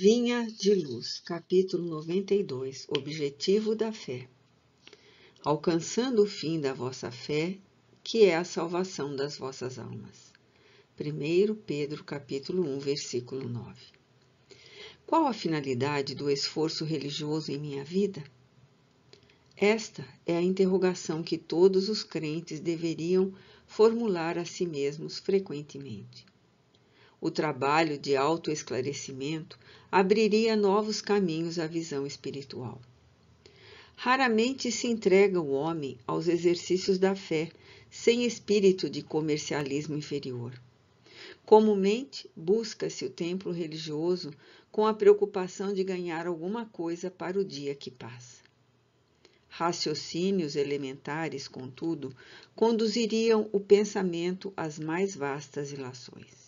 Vinha de Luz, capítulo 92 Objetivo da Fé Alcançando o fim da vossa fé, que é a salvação das vossas almas. 1 Pedro, capítulo 1, versículo 9 Qual a finalidade do esforço religioso em minha vida? Esta é a interrogação que todos os crentes deveriam formular a si mesmos frequentemente. O trabalho de autoesclarecimento abriria novos caminhos à visão espiritual. Raramente se entrega o homem aos exercícios da fé sem espírito de comercialismo inferior. Comumente busca-se o templo religioso com a preocupação de ganhar alguma coisa para o dia que passa. Raciocínios elementares, contudo, conduziriam o pensamento às mais vastas ilações.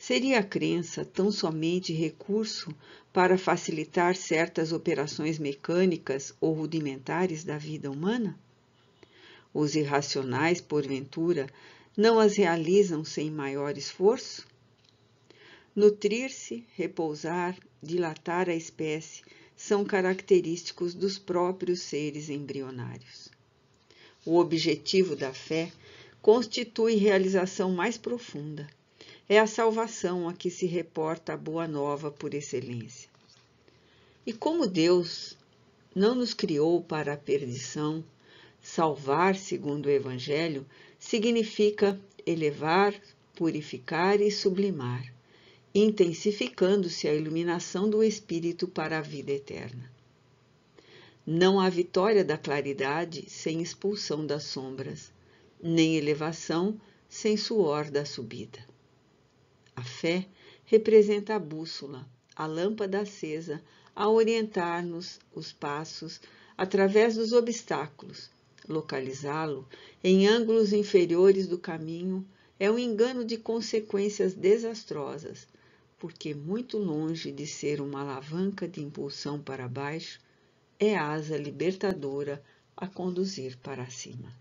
Seria a crença tão somente recurso para facilitar certas operações mecânicas ou rudimentares da vida humana? Os irracionais, porventura, não as realizam sem maior esforço? Nutrir-se, repousar, dilatar a espécie são característicos dos próprios seres embrionários. O objetivo da fé constitui realização mais profunda é a salvação a que se reporta a boa nova por excelência. E como Deus não nos criou para a perdição, salvar segundo o Evangelho significa elevar, purificar e sublimar, intensificando-se a iluminação do Espírito para a vida eterna. Não há vitória da claridade sem expulsão das sombras, nem elevação sem suor da subida fé representa a bússola, a lâmpada acesa, a orientar-nos os passos através dos obstáculos. Localizá-lo em ângulos inferiores do caminho é um engano de consequências desastrosas, porque, muito longe de ser uma alavanca de impulsão para baixo, é asa libertadora a conduzir para cima.